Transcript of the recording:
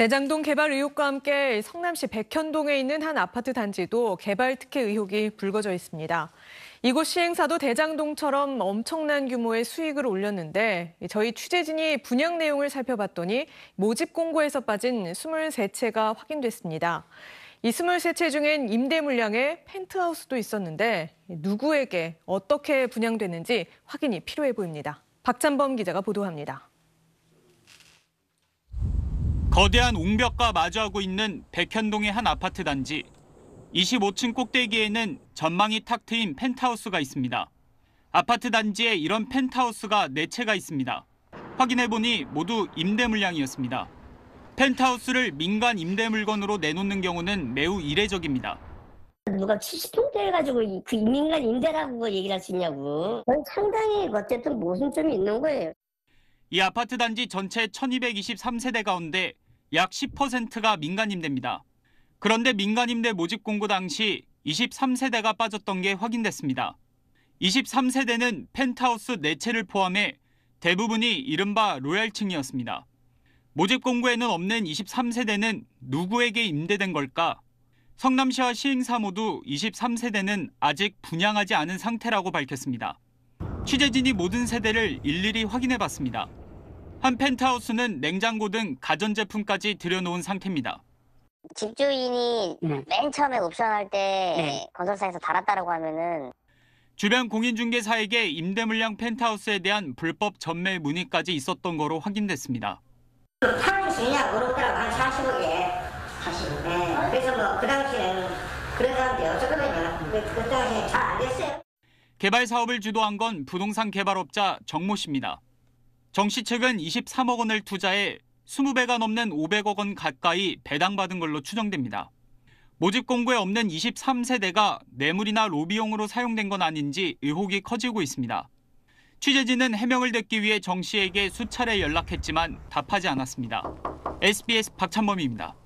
대장동 개발 의혹과 함께 성남시 백현동에 있는 한 아파트 단지도 개발 특혜 의혹이 불거져 있습니다. 이곳 시행사도 대장동처럼 엄청난 규모의 수익을 올렸는데 저희 취재진이 분양 내용을 살펴봤더니 모집 공고에서 빠진 23채가 확인됐습니다. 이 23채 중엔 임대 물량에 펜트하우스도 있었는데 누구에게 어떻게 분양됐는지 확인이 필요해 보입니다. 박찬범 기자가 보도합니다. 거대한 옹벽과 마주하고 있는 백현동의 한 아파트 단지. 25층 꼭대기에는 전망이 탁 트인 펜트하우스가 있습니다. 아파트 단지에 이런 펜트하우스가 4채가 있습니다. 확인해보니 모두 임대 물량이었습니다. 펜트하우스를 민간 임대 물건으로 내놓는 경우는 매우 이례적입니다. 누가 70평대 해가지고 그 민간 임대라고 얘기를 할수 있냐고. 상당히 어쨌든 모순점이 있는 거예요. 이 아파트 단지 전체 1223세대 가운데 약 10%가 민간임대입니다. 그런데 민간임대 모집 공고 당시 23세대가 빠졌던 게 확인됐습니다. 23세대는 펜트하우스 4채를 포함해 대부분이 이른바 로얄층이었습니다. 모집 공고에는 없는 23세대는 누구에게 임대된 걸까? 성남시와 시행사 모두 23세대는 아직 분양하지 않은 상태라고 밝혔습니다. 취재진이 모든 세대를 일일이 확인해 봤습니다. 한 펜트하우스는 냉장고 등 가전제품까지 들여놓은 상태입니다. 집주인이 네. 맨 처음에 옵션할 때 네. 건설사에서 달았다라고 하면은 주변 공인중개사에게 임대 물량 펜트하우스에 대한 불법 전매 문의까지 있었던 거로 확인됐습니다. 팔면 주냐 물어보다가 한4 0억 40억. 그래서 뭐그 당시에는 그랬는데 어쩌거든요. 그, 그 당시에 잘안 됐어요. 개발 사업을 주도한 건 부동산 개발업자 정모 씨입니다. 정씨 측은 23억 원을 투자해 20배가 넘는 500억 원 가까이 배당받은 걸로 추정됩니다. 모집 공고에 없는 23세대가 뇌물이나 로비용으로 사용된 건 아닌지 의혹이 커지고 있습니다. 취재진은 해명을 듣기 위해 정 씨에게 수차례 연락했지만 답하지 않았습니다. SBS 박찬범입니다.